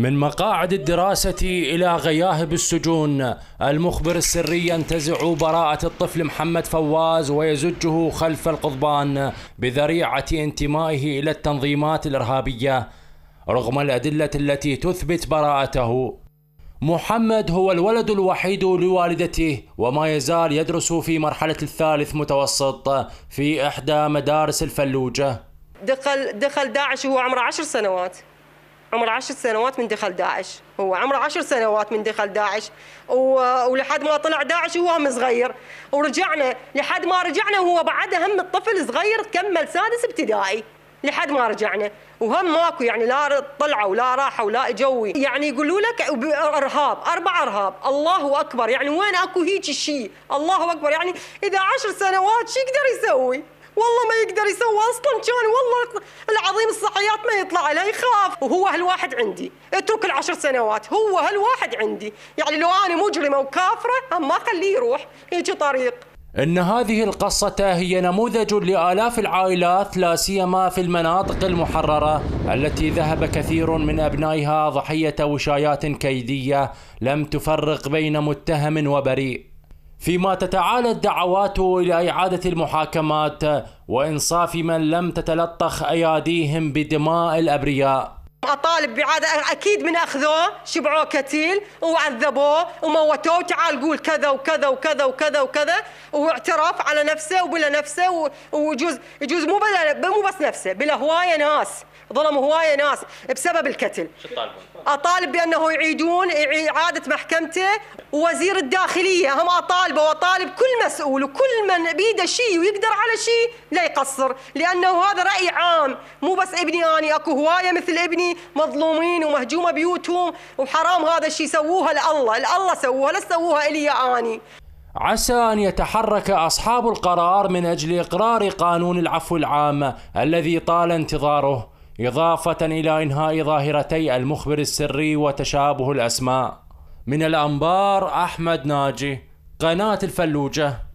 من مقاعد الدراسة إلى غياهب السجون المخبر السري ينتزع براءة الطفل محمد فواز ويزجه خلف القضبان بذريعة انتمائه إلى التنظيمات الإرهابية رغم الأدلة التي تثبت براءته محمد هو الولد الوحيد لوالدته وما يزال يدرس في مرحلة الثالث متوسط في إحدى مدارس الفلوجة دخل دخل داعش وهو عمره عشر سنوات عمره عشر سنوات من دخل داعش هو عمره عشر سنوات من دخل داعش ولحد ما طلع داعش هو هم صغير ورجعنا لحد ما رجعنا وهو بعدها هم الطفل صغير كمل سادس ابتدائي لحد ما رجعنا وهم ماكو يعني لا طلعوا ولا راحوا ولا جوي يعني يقولوا لك ارهاب اربع ارهاب الله اكبر يعني وين اكو هيك شيء الله اكبر يعني اذا عشر سنوات شو يقدر يسوي والله ما يقدر يسوى اصلا كان والله العظيم الصحيات ما يطلع عليه يخاف وهو هالواحد عندي اترك العشر سنوات هو هالواحد عندي يعني لو انا مجرمه وكافره ما اخليه يروح هيجي طريق إن هذه القصة هي نموذج لآلاف العائلات لا سيما في المناطق المحررة التي ذهب كثير من أبنائها ضحية وشايات كيدية لم تفرق بين متهم وبريء فيما تتعالى الدعوات الى اعاده المحاكمات وانصاف من لم تتلطخ اياديهم بدماء الابرياء اطالب بعادة اكيد من اخذوه شبعوه كتيل وعذبوه وموتوه وتعال قول كذا وكذا وكذا وكذا وكذا واعترف على نفسه وبلا نفسه ويجوز يجوز مو بلا مو بس نفسه بلا هوايه ناس ظلموا هوايه ناس بسبب الكتل شو تطالبون؟ اطالب بانه يعيدون اعاده محكمته ووزير الداخليه هم اطالبه واطالب كل مسؤول وكل من بيده شيء ويقدر على شيء لا يقصر لانه هذا راي عام مو بس ابني اني اكو هوايه مثل ابني مظلومين ومهجومه بيوتهم وحرام هذا الشيء سووها لله لله سووها لا سووها الي اني عسى أن يتحرك أصحاب القرار من أجل إقرار قانون العفو العام الذي طال انتظاره إضافة إلى إنهاء ظاهرتي المخبر السري وتشابه الأسماء من الأنبار أحمد ناجي قناة الفلوجة